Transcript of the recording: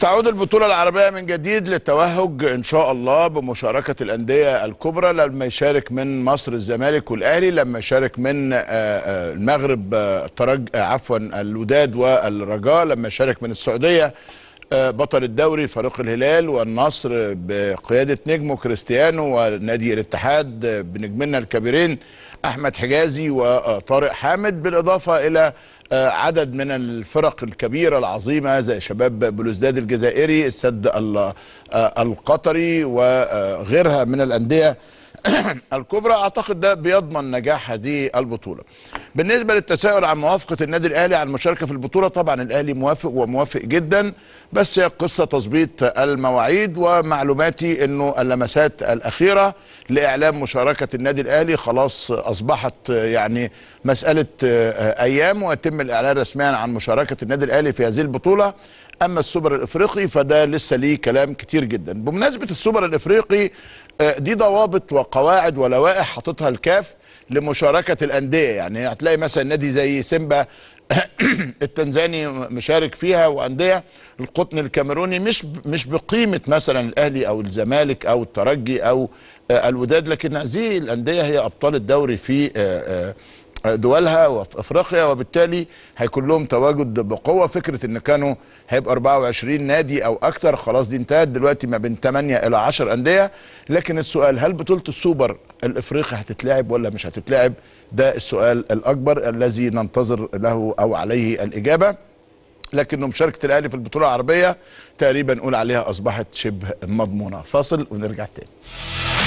تعود البطولة العربية من جديد للتوهج إن شاء الله بمشاركة الأندية الكبرى لما يشارك من مصر الزمالك والأهلي لما يشارك من آه، آه، المغرب آه، عفوا الوداد والرجاء لما يشارك من السعودية بطل الدوري فريق الهلال والنصر بقيادة نجمه كريستيانو ونادي الاتحاد بنجمنا الكبيرين أحمد حجازي وطارق حامد بالإضافة إلى آه، عدد من الفرق الكبيرة العظيمة زي شباب بلوزداد الجزائري السد آه، القطري وغيرها آه، من الأندية الكبرى اعتقد ده بيضمن نجاح هذه البطوله. بالنسبه للتساؤل عن موافقه النادي الاهلي على المشاركه في البطوله طبعا الاهلي موافق وموافق جدا بس هي قصه تظبيط المواعيد ومعلوماتي انه اللمسات الاخيره لاعلام مشاركه النادي الاهلي خلاص اصبحت يعني مساله ايام ويتم الاعلان رسميا عن مشاركه النادي الاهلي في هذه البطوله اما السوبر الافريقي فده لسه ليه كلام كتير جدا بمناسبه السوبر الافريقي آه، دي ضوابط وقواعد ولوائح حاططها الكاف لمشاركه الانديه يعني هتلاقي مثلا نادي زي سيمبا التنزاني مشارك فيها وانديه القطن الكاميروني مش مش بقيمه مثلا الاهلي او الزمالك او الترجي او آه، الوداد لكن هذه الانديه هي ابطال الدوري في آه، دولها وفي افريقيا وبالتالي هيكون لهم تواجد بقوه فكره ان كانوا هيبقى 24 نادي او اكثر خلاص دي انتهت دلوقتي ما بين 8 الى 10 انديه لكن السؤال هل بطوله السوبر الافريقي هتتلعب ولا مش هتتلعب ده السؤال الاكبر الذي ننتظر له او عليه الاجابه لكن مشاركه الاهلي في البطوله العربيه تقريبا نقول عليها اصبحت شبه مضمونه فاصل ونرجع تاني